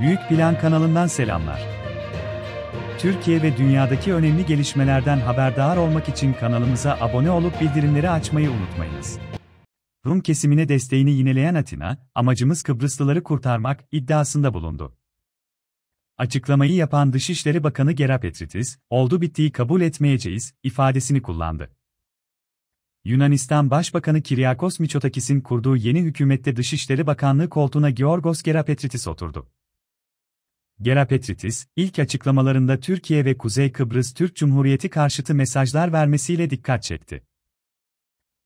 Büyük Plan kanalından selamlar. Türkiye ve dünyadaki önemli gelişmelerden haberdar olmak için kanalımıza abone olup bildirimleri açmayı unutmayınız. Rum kesimine desteğini yineleyen Atina, amacımız Kıbrıslıları kurtarmak iddiasında bulundu. Açıklamayı yapan Dışişleri Bakanı Gera Petritis, oldu bittiği kabul etmeyeceğiz ifadesini kullandı. Yunanistan Başbakanı Kiryakos Mitsotakis'in kurduğu yeni hükümette Dışişleri Bakanlığı koltuğuna Georgos Gerapetritis oturdu. Gerapetritis, ilk açıklamalarında Türkiye ve Kuzey Kıbrıs Türk Cumhuriyeti karşıtı mesajlar vermesiyle dikkat çekti.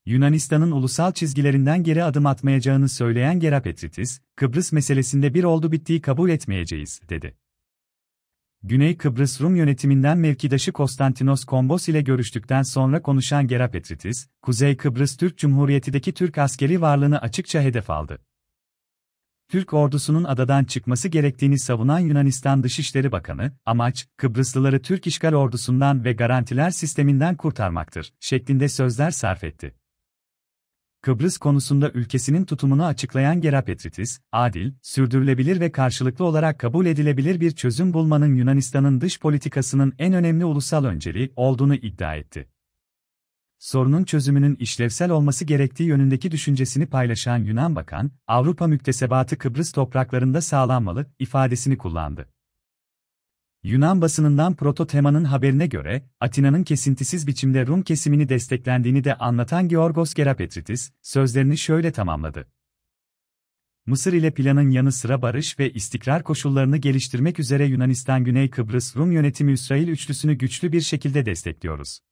Yunanistan'ın ulusal çizgilerinden geri adım atmayacağını söyleyen Gerapetritis, Kıbrıs meselesinde bir oldu bittiği kabul etmeyeceğiz, dedi. Güney Kıbrıs Rum yönetiminden mevkidaşı Konstantinos Kombos ile görüştükten sonra konuşan Gerapetritis, Kuzey Kıbrıs Türk Cumhuriyeti'deki Türk askeri varlığını açıkça hedef aldı. Türk ordusunun adadan çıkması gerektiğini savunan Yunanistan Dışişleri Bakanı, amaç, Kıbrıslıları Türk işgal ordusundan ve garantiler sisteminden kurtarmaktır, şeklinde sözler sarf etti. Kıbrıs konusunda ülkesinin tutumunu açıklayan Gerapetritis, adil, sürdürülebilir ve karşılıklı olarak kabul edilebilir bir çözüm bulmanın Yunanistan'ın dış politikasının en önemli ulusal önceliği olduğunu iddia etti sorunun çözümünün işlevsel olması gerektiği yönündeki düşüncesini paylaşan Yunan Bakan, Avrupa müktesebatı Kıbrıs topraklarında sağlanmalı ifadesini kullandı. Yunan basınından Proto Tema'nın haberine göre, Atina'nın kesintisiz biçimde Rum kesimini desteklendiğini de anlatan Georgos Gerapetritis, sözlerini şöyle tamamladı. Mısır ile planın yanı sıra barış ve istikrar koşullarını geliştirmek üzere Yunanistan-Güney Kıbrıs Rum yönetimi İsrail üçlüsünü güçlü bir şekilde destekliyoruz.